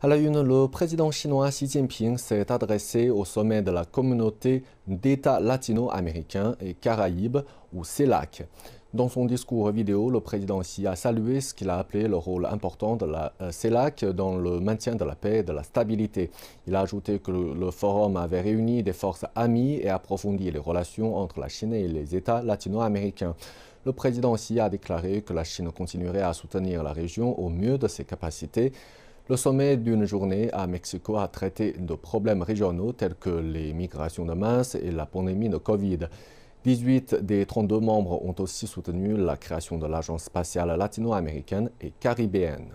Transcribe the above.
À la une, le président chinois Xi Jinping s'est adressé au sommet de la communauté d'États latino-américains et caraïbes, ou CELAC. Dans son discours vidéo, le président Xi a salué ce qu'il a appelé le rôle important de la CELAC euh, dans le maintien de la paix et de la stabilité. Il a ajouté que le forum avait réuni des forces amies et approfondi les relations entre la Chine et les États latino-américains. Le président Xi a déclaré que la Chine continuerait à soutenir la région au mieux de ses capacités le sommet d'une journée à Mexico a traité de problèmes régionaux tels que les migrations de masse et la pandémie de Covid. 18 des 32 membres ont aussi soutenu la création de l'Agence spatiale latino-américaine et caribéenne.